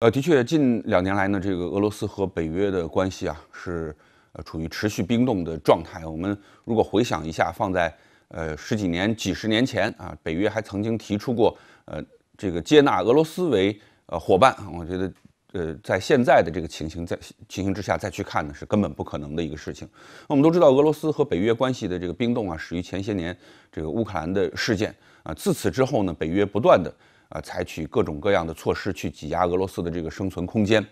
呃，的确，近两年来呢，这个俄罗斯和北约的关系啊，是呃处于持续冰冻的状态。我们如果回想一下，放在呃十几年、几十年前啊，北约还曾经提出过呃这个接纳俄罗斯为呃伙伴。我觉得，呃，在现在的这个情形在情形之下再去看呢，是根本不可能的一个事情。我们都知道，俄罗斯和北约关系的这个冰冻啊，始于前些年这个乌克兰的事件啊。自此之后呢，北约不断的。啊，采取各种各样的措施去挤压俄罗斯的这个生存空间，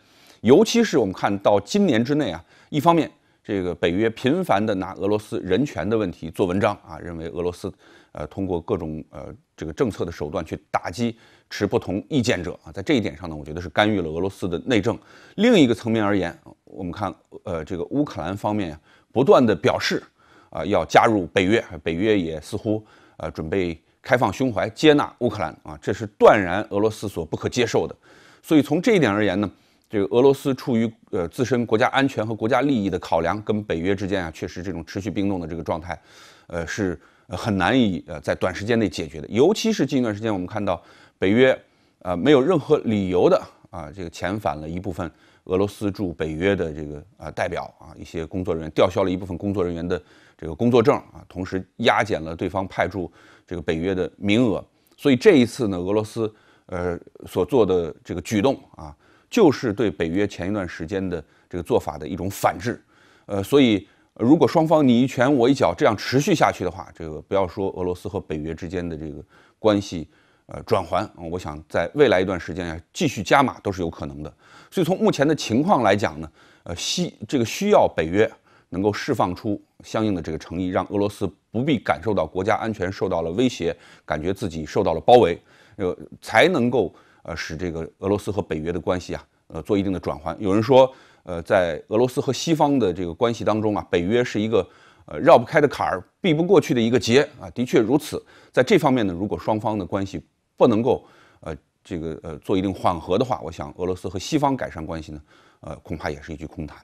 尤其是我们看到今年之内啊，一方面，这个北约频繁的拿俄罗斯人权的问题做文章啊，认为俄罗斯呃通过各种呃这个政策的手段去打击持不同意见者啊，在这一点上呢，我觉得是干预了俄罗斯的内政。另一个层面而言，我们看呃这个乌克兰方面不断的表示啊要加入北约，北约也似乎呃准备。开放胸怀接纳乌克兰啊，这是断然俄罗斯所不可接受的。所以从这一点而言呢，这个俄罗斯出于呃自身国家安全和国家利益的考量，跟北约之间啊，确实这种持续冰冻的这个状态，呃是很难以呃在短时间内解决的。尤其是近段时间，我们看到北约呃没有任何理由的。啊，这个遣返了一部分俄罗斯驻北约的这个啊代表啊，一些工作人员，吊销了一部分工作人员的这个工作证啊，同时压减了对方派驻这个北约的名额。所以这一次呢，俄罗斯呃所做的这个举动啊，就是对北约前一段时间的这个做法的一种反制。呃，所以如果双方你一拳我一脚这样持续下去的话，这个不要说俄罗斯和北约之间的这个关系。呃，转环、我想在未来一段时间啊，继续加码都是有可能的。所以从目前的情况来讲呢，呃，需这个需要北约能够释放出相应的这个诚意，让俄罗斯不必感受到国家安全受到了威胁，感觉自己受到了包围，呃，才能够呃使这个俄罗斯和北约的关系啊，呃，做一定的转换。有人说，呃，在俄罗斯和西方的这个关系当中啊，北约是一个呃绕不开的坎儿，避不过去的一个结啊，的确如此。在这方面呢，如果双方的关系，不能够，呃，这个呃做一定缓和的话，我想俄罗斯和西方改善关系呢，呃，恐怕也是一句空谈。